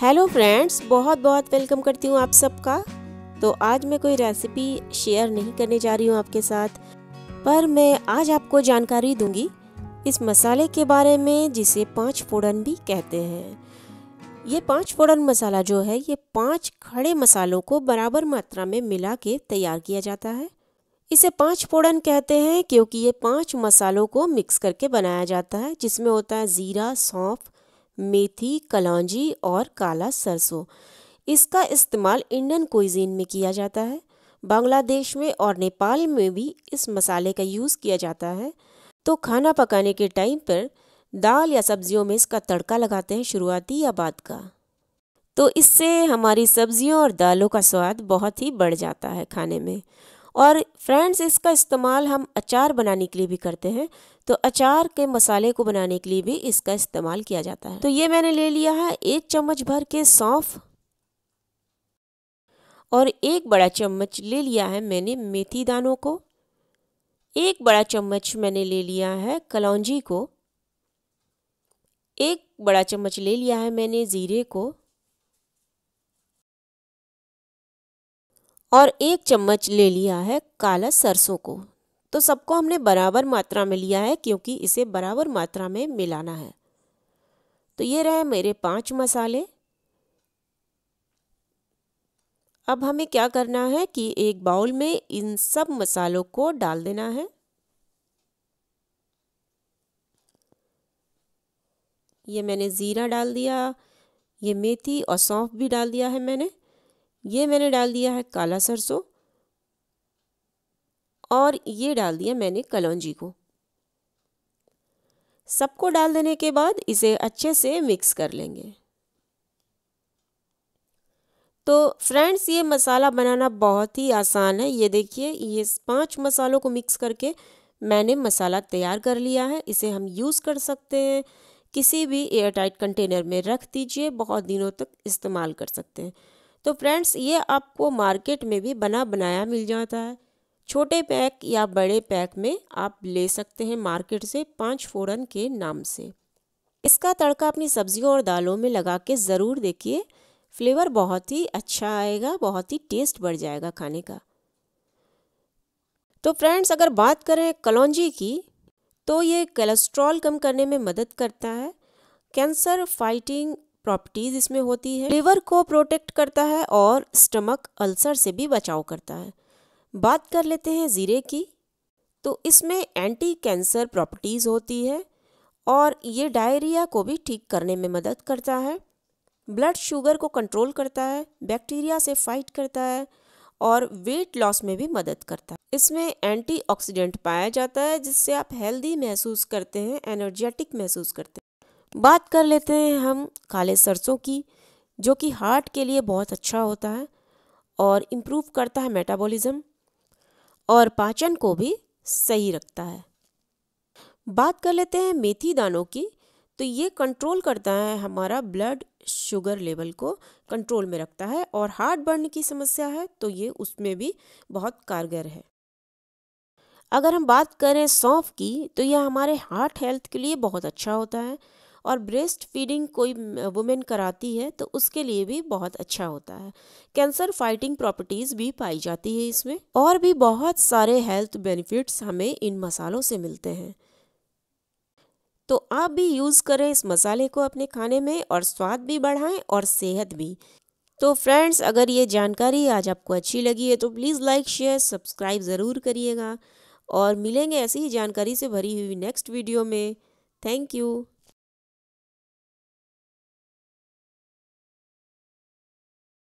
hello friends बहुत बहुत welcome करती हूँ आप सबका तो आज मैं कोई रेसिपी शेयर नहीं करने जा रही हूँ आपके साथ पर मैं आज आपको जानकारी दूंगी इस मसाले के बारे में जिसे पाँच फोड़न भी कहते हैं ये पाँच फोड़न मसाला जो है ये पाँच खड़े मसालों को बराबर मात्रा में मिला के तैयार किया जाता है इसे पाँच फोड़न कहते हैं क्योंकि ये पाँच मसालों को मिक्स करके बनाया जाता है जिसमें होता है ज़ीरा सौंफ मेथी कलौजी और काला सरसों इसका इस्तेमाल इंडियन कोज़ीन में किया जाता है बांग्लादेश में और नेपाल में भी इस मसाले का यूज़ किया जाता है तो खाना पकाने के टाइम पर दाल या सब्जियों में इसका तड़का लगाते हैं शुरुआती या बाद का तो इससे हमारी सब्जियों और दालों का स्वाद बहुत ही बढ़ जाता है खाने में और फ्रेंड्स इसका इस्तेमाल हम अचार बनाने के लिए भी करते हैं तो अचार के मसाले को बनाने के लिए भी इसका इस्तेमाल किया जाता है तो ये मैंने ले लिया है एक चम्मच भर के सौंफ और एक बड़ा चम्मच ले लिया है मैंने मेथी दानों को एक बड़ा चम्मच मैंने ले लिया है कलौजी को एक बड़ा चम्मच ले लिया है मैंने ज़ीरे को और एक चम्मच ले लिया है काला सरसों को तो सबको हमने बराबर मात्रा में लिया है क्योंकि इसे बराबर मात्रा में मिलाना है तो ये रहे मेरे पांच मसाले अब हमें क्या करना है कि एक बाउल में इन सब मसालों को डाल देना है ये मैंने ज़ीरा डाल दिया ये मेथी और सौंफ भी डाल दिया है मैंने ये मैंने डाल दिया है काला सरसों और ये डाल दिया मैंने कलौजी को सबको डाल देने के बाद इसे अच्छे से मिक्स कर लेंगे तो फ्रेंड्स ये मसाला बनाना बहुत ही आसान है ये देखिए ये पांच मसालों को मिक्स करके मैंने मसाला तैयार कर लिया है इसे हम यूज़ कर सकते हैं किसी भी एयरटाइट कंटेनर में रख दीजिए बहुत दिनों तक इस्तेमाल कर सकते हैं तो फ्रेंड्स ये आपको मार्केट में भी बना बनाया मिल जाता है छोटे पैक या बड़े पैक में आप ले सकते हैं मार्केट से पाँच फोरन के नाम से इसका तड़का अपनी सब्जियों और दालों में लगा के ज़रूर देखिए फ्लेवर बहुत ही अच्छा आएगा बहुत ही टेस्ट बढ़ जाएगा खाने का तो फ्रेंड्स अगर बात करें कलौजी की तो ये कोलेस्ट्रॉल कम करने में मदद करता है कैंसर फाइटिंग प्रॉपर्टीज इसमें होती है लिवर को प्रोटेक्ट करता है और स्टमक अल्सर से भी बचाव करता है बात कर लेते हैं ज़ीरे की तो इसमें एंटी कैंसर प्रॉपर्टीज़ होती है और ये डायरिया को भी ठीक करने में मदद करता है ब्लड शुगर को कंट्रोल करता है बैक्टीरिया से फाइट करता है और वेट लॉस में भी मदद करता है इसमें एंटीऑक्सीडेंट पाया जाता है जिससे आप हेल्दी महसूस करते हैं एनर्जेटिक महसूस करते हैं बात कर लेते हैं हम काले सरसों की जो कि हार्ट के लिए बहुत अच्छा होता है और इम्प्रूव करता है मेटाबॉलिज्म और पाचन को भी सही रखता है बात कर लेते हैं मेथी दानों की तो ये कंट्रोल करता है हमारा ब्लड शुगर लेवल को कंट्रोल में रखता है और हार्ट बर्न की समस्या है तो ये उसमें भी बहुत कारगर है अगर हम बात करें सौंफ की तो यह हमारे हार्ट हेल्थ के लिए बहुत अच्छा होता है और ब्रेस्ट फीडिंग कोई वुमेन कराती है तो उसके लिए भी बहुत अच्छा होता है कैंसर फाइटिंग प्रॉपर्टीज़ भी पाई जाती है इसमें और भी बहुत सारे हेल्थ बेनिफिट्स हमें इन मसालों से मिलते हैं तो आप भी यूज़ करें इस मसाले को अपने खाने में और स्वाद भी बढ़ाएं और सेहत भी तो फ्रेंड्स अगर ये जानकारी आज आपको अच्छी लगी है तो प्लीज़ लाइक शेयर सब्सक्राइब ज़रूर करिएगा और मिलेंगे ऐसी ही जानकारी से भरी हुई नेक्स्ट वीडियो में थैंक यू